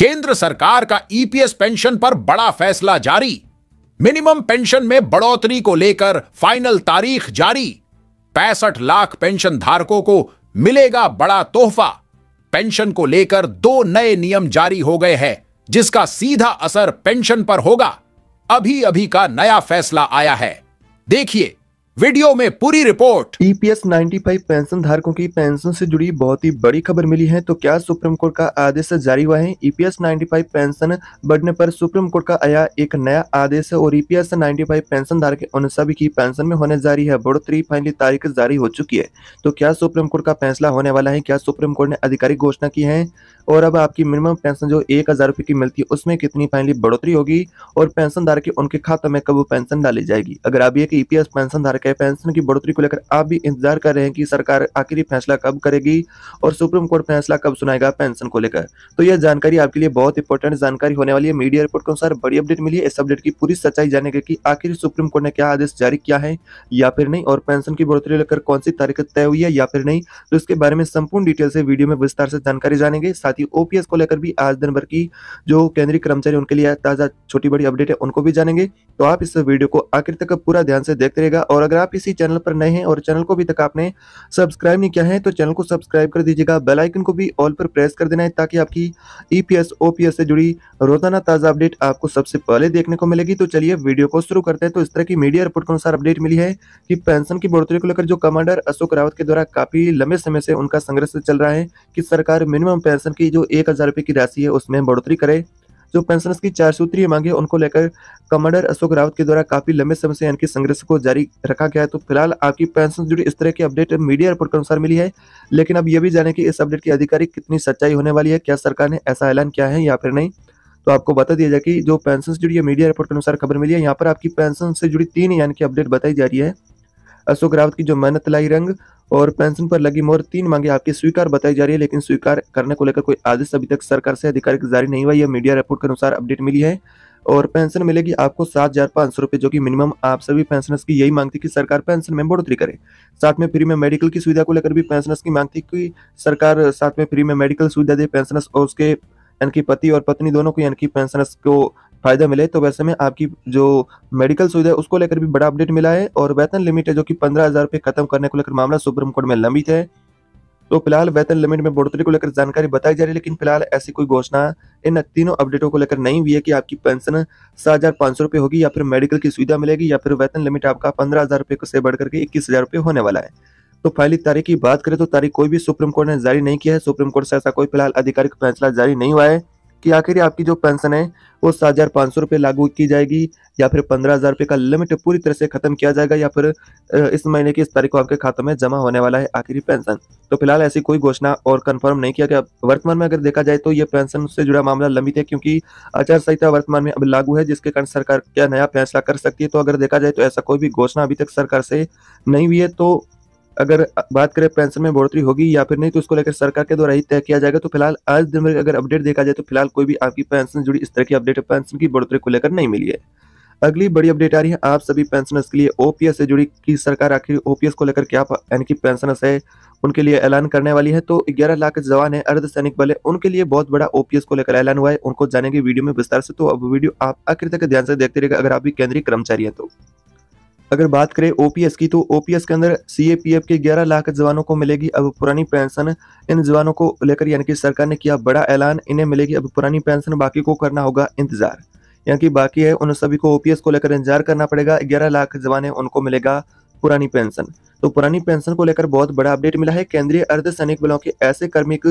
केंद्र सरकार का ईपीएस e पेंशन पर बड़ा फैसला जारी मिनिमम पेंशन में बढ़ोतरी को लेकर फाइनल तारीख जारी पैंसठ लाख पेंशन धारकों को मिलेगा बड़ा तोहफा पेंशन को लेकर दो नए नियम जारी हो गए हैं जिसका सीधा असर पेंशन पर होगा अभी अभी का नया फैसला आया है देखिए वीडियो में पूरी रिपोर्ट ईपीएस e 95 पेंशन धारकों की पेंशन से जुड़ी बहुत ही बड़ी खबर मिली है तो क्या सुप्रीम कोर्ट का आदेश जारी हुआ है ईपीएस e 95 पेंशन बढ़ने पर सुप्रीम कोर्ट का आया एक नया आदेश और ईपीएस e 95 पेंशन धारक उन सभी की पेंशन में होने जारी है बढ़ोतरी फाइनली तारीख जारी हो चुकी है तो क्या सुप्रीम कोर्ट का फैसला होने वाला है क्या सुप्रीम कोर्ट ने आधिकारिक घोषणा की है और अब आपकी मिनिमम पेंशन जो एक हजार की मिलती है उसमें कितनी फाइनली बढ़ोतरी होगी और पेंशन धारक उनके खाते में कब पेंशन डाली जाएगी अगर आप एक ईपीएस पेंशन धारक के पेंशन की बढ़ोतरी को लेकर आप भी इंतजार कर रहे हैं कि सरकार आखिरी फैसला कब करेगी और सुप्रीम कोर्ट फैसला कब सुनाएगा पेंशन को लेकर तो यह जानकारी आपके लिए बहुत इंपॉर्टेंट जानकारी होने वाली है मीडिया रिपोर्ट के अनुसार बड़ी अपडेट मिली है इस अपडेट की पूरी सच्चाई जानेंगे की आखिर सुप्रीम कोर्ट ने क्या आदेश जारी किया है या फिर नहीं और पेंशन की बढ़ोतरी लेकर कौन सी तारीख तय हुई है या फिर नहीं तो इसके बारे में संपूर्ण डिटेल से वीडियो में विस्तार से जानकारी जानेंगे साथ ही ओपीएस को लेकर भी आज दिन भर की जो केंद्रीय कर्मचारी उनके लिए ताजा छोटी बड़ी अपडेट है उनको भी जानेंगे तो आप इस वीडियो को आखिर तक पूरा ध्यान से देखते रहेगा और अगर आप इसी चैनल पर नए हैं और चैनल को अभी तक आपने सब्सक्राइब नहीं किया है तो चैनल को सब्सक्राइब कर दीजिएगा बेलाइकन को भी ऑल पर प्रेस कर देना है ताकि आपकी ई e पी से जुड़ी रोजाना ताज़ा अपडेट आपको सबसे पहले देखने को मिलेगी तो चलिए वीडियो को शुरू करते हैं तो इस तरह की मीडिया रिपोर्ट के अनुसार अपडेट मिली है कि पेंशन की बढ़ोतरी को लेकर जो कमांडर अशोक रावत के द्वारा काफ़ी लंबे समय से उनका संघर्ष चल रहा है कि सरकार मिनिमम पेंशन की जो एक हज़ार रुपए की राशि है उसमें बढ़ोतरी करे जो पेंशनर्स की चार सूत्रीय मांगे उनको लेकर कमांडर अशोक रावत के द्वारा काफी लंबे समय से इनके संघर्ष को जारी रखा गया है तो फिलहाल आपकी पेंशन जुड़ी इस तरह की अपडेट मीडिया रिपोर्ट के अनुसार मिली है लेकिन अब यह भी जाने की इस अपडेट की आधिकारिक कितनी सच्चाई होने वाली है क्या सरकार ने ऐसा ऐलान किया है या फिर नहीं तो आपको बता दिया जाए कि जो पेंशन से जुड़ी मीडिया रिपोर्ट के अनुसार खबर मिली है यहाँ पर आपकी पेंशन से जुड़ी तीन यानी कि अपडेट बताई जा रही है अशोक रावत की जो मेहनत लाई रंग और पेंशन पर लगी मोहर तीन मांगे आपकी स्वीकार बताई जा रही है लेकिन स्वीकार करने को लेकर कोई आदेश अभी तक सरकार से अधिकारिक जारी नहीं हुआ यह मीडिया रिपोर्ट के अनुसार अपडेट मिली है और पेंशन मिलेगी आपको सात हजार पांच सौ रुपए जो कि मिनिमम आप सभी पेंशनर्स की यही मांग थी कि सरकार पेंशन में बढ़ोतरी करे साथ में फ्री में मेडिकल की सुविधा को लेकर भी पेंशनर्स की मांग थी कि सरकार साथ में फ्री में मेडिकल सुविधा दे पेंशनर्स और उसके यानी कि पति और पत्नी दोनों को यानी कि पेंशनर्स को फ़ायदा मिले तो वैसे में आपकी जो मेडिकल सुविधा है उसको लेकर भी बड़ा अपडेट मिला है और वेतन लिमिट है जो कि पंद्रह हज़ार रुपये खत्म करने को लेकर मामला सुप्रीम कोर्ट में लंबित है तो फिलहाल वेतन लिमिट में बढ़ोतरी को लेकर जानकारी बताई जा रही है लेकिन फिलहाल ऐसी कोई घोषणा इन तीनों अपडेटों को लेकर नहीं हुई है कि आपकी पेंशन सात हज़ार पाँच सौ रुपये होगी या फिर मेडिकल की सुविधा मिलेगी या फिर वेतन लिमिट आपका पंद्रह हज़ार रुपये से बढ़कर के इक्कीस हज़ार रुपये होने वाला है तो पहली तारीख की बात करें तो तारीख कोई भी सुप्रीम कोर्ट ने जारी नहीं किया है सुप्रीम कोर्ट से ऐसा कोई फिलहाल आधिकारिक फैसला जारी नहीं हुआ है कि आखिर आपकी जो पेंशन है वो सात हज़ार पाँच सौ रुपये लागू की जाएगी या फिर पंद्रह हज़ार रुपये का लिमिट पूरी तरह से खत्म किया जाएगा या फिर इस महीने की इस तारीख को आपके खाते में जमा होने वाला है आखिरी पेंशन तो फिलहाल ऐसी कोई घोषणा और कंफर्म नहीं किया गया वर्तमान में अगर देखा जाए तो ये पेंशन से जुड़ा मामला लंबित है क्योंकि आचार संहिता वर्तमान में अब लागू है जिसके कारण सरकार क्या नया फैसला कर सकती है तो अगर देखा जाए तो ऐसा कोई भी घोषणा अभी तक सरकार से नहीं हुई है तो अगर बात करें पेंशन में बढ़ोतरी होगी या फिर नहीं तो उसको लेकर सरकार के द्वारा ही तय किया जाएगा तो फिलहाल आज दिन में अगर अपडेट देखा जाए तो फिलहाल कोई भी आपकी पेंशन जुड़ी इस तरह की अपडेट पेंशन की बढ़ोतरी को लेकर नहीं मिली है अगली बड़ी अपडेट आ रही है आप सभी पेंशनर्स के लिए ओपीएस से जुड़ी की सरकार आखिर ओपीएस को लेकर क्या यानी कि पेंशनर्स है उनके लिए ऐलान करने वाली है तो 11 लाख जवान है अर्धसैनिक बल है उनके लिए बहुत बड़ा ओपीएस को लेकर ऐलान हुआ है उनको जानेंगे वीडियो में विस्तार से तो अब वीडियो आप आखिर तक ध्यान से देखते रहेगा अगर आप भी केंद्रीय कर्मचारी है तो अगर बात करें ओपीएस की तो ओपीएस के अंदर सीएपीएफ के 11 लाख जवानों को मिलेगी अब पुरानी पेंशन इन जवानों को लेकर यानी कि सरकार ने किया बड़ा ऐलान इन्हें मिलेगी अब पुरानी पेंशन बाकी को करना होगा इंतजार यानी कि बाकी है उन सभी को ओपीएस को लेकर इंतजार करना पड़ेगा ग्यारह लाख जवान उनको मिलेगा पुरानी पेंशन तो पुरानी पेंशन को लेकर बहुत बड़ा अपडेट मिला है केंद्रीय अर्धसैनिक बलों के ऐसे कर्मिक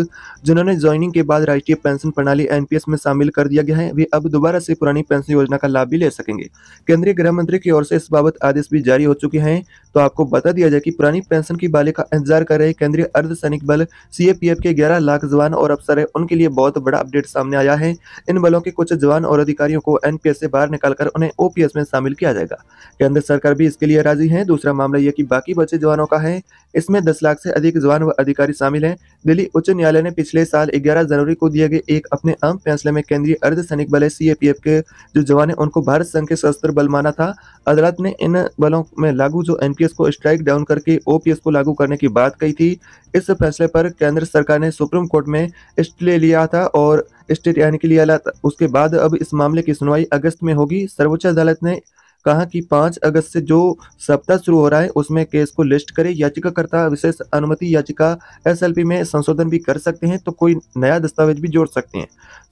जिन्होंने ज्वाइनिंग के बाद राष्ट्रीय पेंशन प्रणाली एनपीएस में शामिल कर दिया गया है वे अब दोबारा से पुरानी पेंशन योजना का लाभ भी ले सकेंगे केंद्रीय गृह मंत्री की ओर से इस बाबत आदेश भी जारी हो चुके हैं तो आपको बता दिया जाए कि पुरानी पेंशन की बालिका का इंतजार कर रहे केंद्रीय अर्धसैनिक बल सीएपीएफ के ग्यारह लाख जवान और अफसर है उनके लिए बहुत बड़ा अपडेट सामने आया है इन बलों के कुछ जवान और अधिकारियों को एनपीएस से बाहर निकालकर उन्हें ओपीएस में शामिल किया जाएगा केंद्र सरकार भी इसके लिए राजी है दूसरा मामला यह की बाकी बचे जवानों का है इसमें 10 लाख से अधिक जवान व अधिकारी शामिल हैं दिल्ली उच्च न्यायालय ने पिछले साल 11 जनवरी को दिए गए एक अपने अहम फैसले में केंद्रीय अर्धसैनिक बल सीएपीएफ के जो जवान हैं उनको भारत संघ के सशस्त्र बल माना था अदालत ने इन बलों में लागू जो एनपीएस को स्ट्राइक डाउन करके ओपीएस को लागू करने की बात कही थी इस फैसले पर केंद्र सरकार ने सुप्रीम कोर्ट में स्टे लिया था और स्टेट यानी कि लिया उसके बाद अब इस मामले की सुनवाई अगस्त में होगी सर्वोच्च अदालत ने कहा कि पांच अगस्त से जो सप्ताह शुरू हो रहा है उसमें केस को लिस्ट करें याचिकाकर्ता विशेष अनुमति याचिका एसएलपी में संशोधन भी कर सकते हैं तो कोई नया दस्तावेज भी जोड़ सकते हैं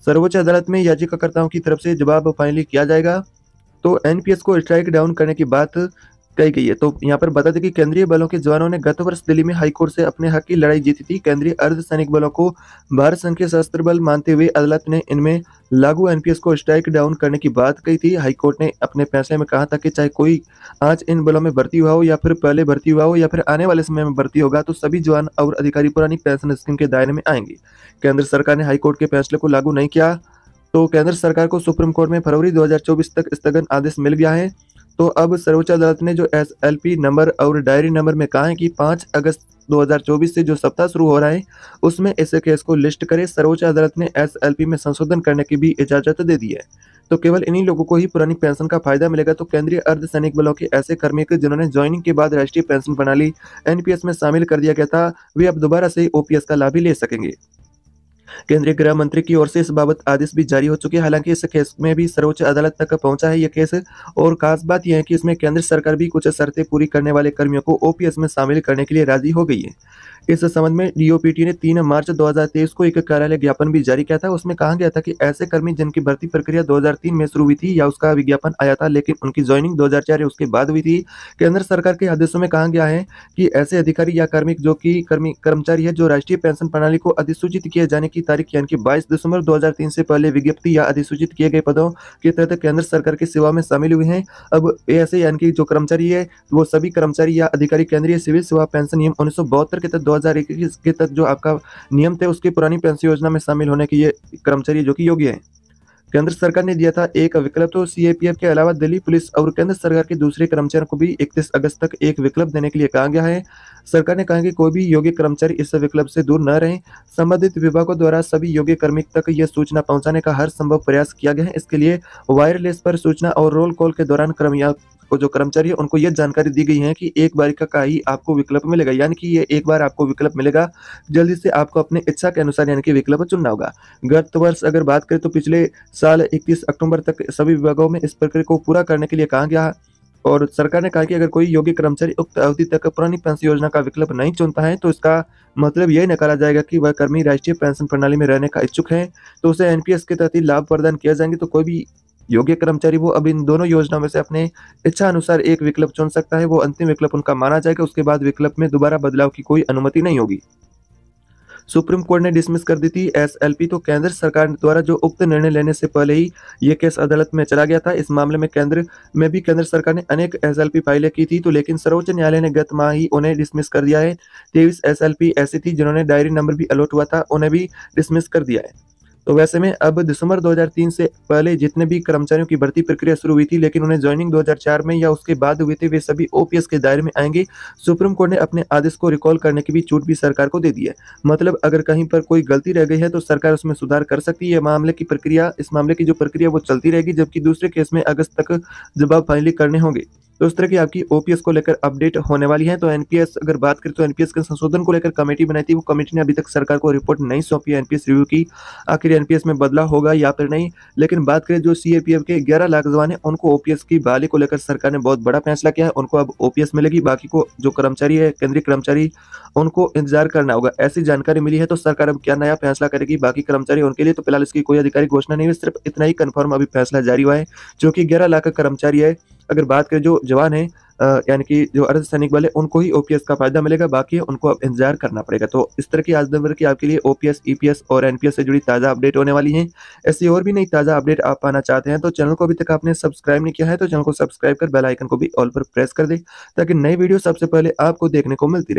सर्वोच्च अदालत में याचिकाकर्ताओं की तरफ से जवाब फाइनली किया जाएगा तो एनपीएस को स्ट्राइक डाउन करने की बात कही गई है तो यहाँ पर बता दें कि केंद्रीय बलों के जवानों ने गत वर्ष दिल्ली में हाईकोर्ट से अपने हक की लड़ाई जीती थी केंद्रीय अर्धसैनिक बलों को भारत संख्या शस्त्र सशस्त्र बल मानते हुए अदालत ने इनमें लागू एनपीएस को स्ट्राइक डाउन करने की बात कही थी हाईकोर्ट ने अपने फैसले में कहा था कि चाहे कोई आज इन बलों में भर्ती हुआ हो या फिर पहले भर्ती हुआ हो या फिर आने वाले समय में भर्ती होगा तो सभी जवान और अधिकारी पुरानी पेंशन स्कीम के दायरे में आएंगे केंद्र सरकार ने हाईकोर्ट के फैसले को लागू नहीं किया तो केंद्र सरकार को सुप्रीम कोर्ट में फरवरी 2024 तक स्थगन आदेश मिल गया है तो अब सर्वोच्च अदालत ने जो एस एल पी नंबर और डायरी नंबर में कहा है कि पाँच अगस्त 2024 से जो सप्ताह शुरू हो रहा है उसमें ऐसे केस को लिस्ट करें सर्वोच्च अदालत ने एस एल पी में संशोधन करने की भी इजाजत दे दी है तो केवल इन्हीं लोगों को ही पुरानी पेंशन का फायदा मिलेगा तो केंद्रीय अर्धसैनिक बलों के ऐसे कर्मी जिन्होंने ज्वाइनिंग के बाद राष्ट्रीय पेंशन प्रणाली एनपीएस में शामिल कर दिया गया था वे अब दोबारा से ओपीएस का लाभ भी ले सकेंगे केंद्रीय गृह मंत्री की ओर से इस बाबत आदेश भी जारी हो चुके हैं हालांकि इस केस में भी सर्वोच्च अदालत तक पहुंचा है यह केस और खास बात यह है कि इसमें केंद्र सरकार भी कुछ शर्तें पूरी करने वाले कर्मियों को ओपीएस में शामिल करने के लिए राजी हो गई है इस संबंध में डीओपीटी ने तीन मार्च 2023 को एक कार्यालय ज्ञापन भी जारी किया था उसमें कहा गया था कि ऐसे कर्मी जिनकी भर्ती प्रक्रिया 2003 में शुरू हुई थी या उसका विज्ञापन आया था लेकिन उनकी ज्वाइनिंग 2004 या उसके बाद हुई थी केंद्र सरकार के आदेशों में कहा गया है कि ऐसे अधिकारी या कार्मिक जो कर्मी कर्मचारी है जो राष्ट्रीय पेंशन प्रणाली को अधिसूचित किए जाने की तारीख यानी कि बाईस दिसंबर दो से पहले विज्ञप्ति या अधिसूचित किए गए पदों के तहत केंद्र सरकार की सेवा में शामिल हुए हैं अब ऐसे यानी कि जो कर्मचारी है वो सभी कर्मचारी या अधिकारी केंद्रीय सिविल सेवा पेंशन नियम उन्नीस के तहत 2021 के तक जो आपका नियम थे उसकी पुरानी पेंशन योजना में शामिल होने के ये कर्मचारी जो कि योग्य हैं केंद्र सरकार ने दिया था एक विकल्प तो सी के अलावा दिल्ली पुलिस और केंद्र सरकार के दूसरे कर्मचारियों को भी 31 अगस्त तक एक विकल्प देने के लिए कहा गया है सरकार ने कहा कि कोई भी योग्य कर्मचारी इस विकल्प से दूर न रहे संबंधित विभागों द्वारा सभी योग्य कर्मिक तक यह सूचना पहुंचाने का हर संभव प्रयास किया गया है इसके लिए वायरलेस पर सूचना और रोल कॉल के दौरान और जो कर्मचारी है उनको यह जानकारी दी गई है कि एक बार का ही आपको विकल्प मिलेगा यानी कि ये एक बार आपको विकल्प मिलेगा जल्दी से आपको अपने इच्छा के अनुसार यानी कि विकल्प चुनना होगा गत वर्ष अगर बात करें तो पिछले साल इक्कीस अक्टूबर तक सभी विभागों में इस प्रक्रिया को पूरा करने के लिए कहा गया और सरकार ने कहा कि अगर कोई योग्य कर्मचारी उक्त अवधि तक पुरानी पेंशन योजना का विकल्प नहीं चुनता है तो इसका मतलब यह निकाला जाएगा कि वह कर्मी राष्ट्रीय पेंशन प्रणाली में रहने का इच्छुक है तो उसे एनपीएस के तहत लाभ प्रदान किया जाएंगे तो कोई भी योग्य कर्मचारी वो अब इन दोनों योजनाओं में से अपने इच्छा अनुसार एक विकल्प चुन सकता है वो अंतिम विकल्प उनका माना जाएगा उसके बाद विकल्प में दोबारा बदलाव की कोई अनुमति नहीं होगी सुप्रीम कोर्ट ने डिसमिस कर दी थी एसएलपी तो केंद्र सरकार द्वारा जो उक्त निर्णय लेने से पहले ही ये केस अदालत में चला गया था इस मामले में केंद्र में भी केंद्र सरकार ने अनेक एसएलपी फाइलें की थी तो लेकिन सर्वोच्च न्यायालय ने गत माह ही उन्हें डिसमिस कर दिया है तेईस एस ऐसी थी जिन्होंने डायरी नंबर भी अलॉट हुआ था उन्हें भी डिसमिस कर दिया है तो वैसे में अब दिसंबर 2003 से पहले जितने भी कर्मचारियों की भर्ती प्रक्रिया शुरू हुई थी लेकिन उन्हें ज्वाइनिंग 2004 में या उसके बाद हुए थे वे सभी ओपीएस के दायरे में आएंगे सुप्रीम कोर्ट ने अपने आदेश को रिकॉल करने की भी छूट भी सरकार को दे दी है मतलब अगर कहीं पर कोई गलती रह गई है तो सरकार उसमें सुधार कर सकती है मामले की प्रक्रिया इस मामले की जो प्रक्रिया वो चलती रहेगी जबकि दूसरे केस में अगस्त तक जवाब फाइनली करने होंगे तो इस तरह की आपकी ओपीएस को लेकर अपडेट होने वाली है तो एनपीएस अगर बात करें तो एनपीएस के संशोधन को लेकर कमेटी बनाई थी वो कमेटी ने अभी तक सरकार को रिपोर्ट नहीं सौंपी है एनपीएस रिव्यू की आखिर एनपीएस में बदला होगा या फिर नहीं लेकिन बात करें जो सी के ग्यारह लाख जवान है उनको ओपीएस की बहाली को लेकर सरकार ने बहुत बड़ा फैसला किया है उनको अब ओपीएस मिलेगी बाकी को जो कर्मचारी है केंद्रीय कर्मचारी उनको इंतजार करना होगा ऐसी जानकारी मिली है तो सरकार अब क्या नया फैसला करेगी बाकी कर्मचारी उनके लिए तो फिलहाल इसकी कोई आधिकारिक घोषणा नहीं हुई सिर्फ इतना ही कन्फर्म अभी फैसला जारी हुआ है जो कि ग्यारह लाख का कर्मचारी है अगर बात करें जो जवान है यानी कि जो अर्धसैनिक बल है उनको ही ओपीएस का फायदा मिलेगा बाकी उनको अब इंतजार करना पड़ेगा तो इस तरह की आज दिन की आपके लिए ओपीएस ईपीएस e और एनपीएस से जुड़ी ताज़ा अपडेट होने वाली है ऐसी और भी नई ताज़ा अपडेट आप पाना चाहते हैं तो चैनल को अभी तक आपने सब्सक्राइब नहीं किया है तो चैनल को सब्सक्राइब कर बेलाइकन को भी ऑल पर प्रेस कर दे ताकि नई वीडियो सबसे पहले आपको देखने को मिलती रहे